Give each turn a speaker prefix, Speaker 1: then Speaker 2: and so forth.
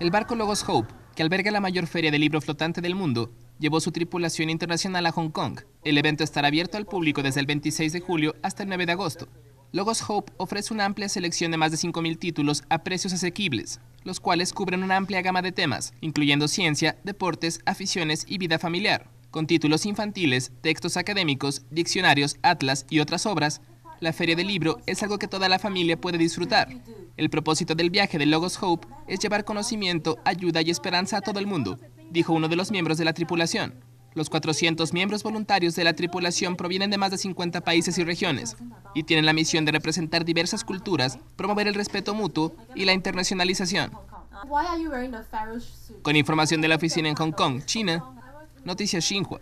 Speaker 1: El barco Logos Hope, que alberga la mayor feria de libro flotante del mundo, llevó su tripulación internacional a Hong Kong. El evento estará abierto al público desde el 26 de julio hasta el 9 de agosto. Logos Hope ofrece una amplia selección de más de 5.000 títulos a precios asequibles, los cuales cubren una amplia gama de temas, incluyendo ciencia, deportes, aficiones y vida familiar. Con títulos infantiles, textos académicos, diccionarios, atlas y otras obras, la feria de libro es algo que toda la familia puede disfrutar. El propósito del viaje de Logos Hope es llevar conocimiento, ayuda y esperanza a todo el mundo, dijo uno de los miembros de la tripulación. Los 400 miembros voluntarios de la tripulación provienen de más de 50 países y regiones y tienen la misión de representar diversas culturas, promover el respeto mutuo y la internacionalización. Con información de la oficina en Hong Kong, China, Noticias Xinhua.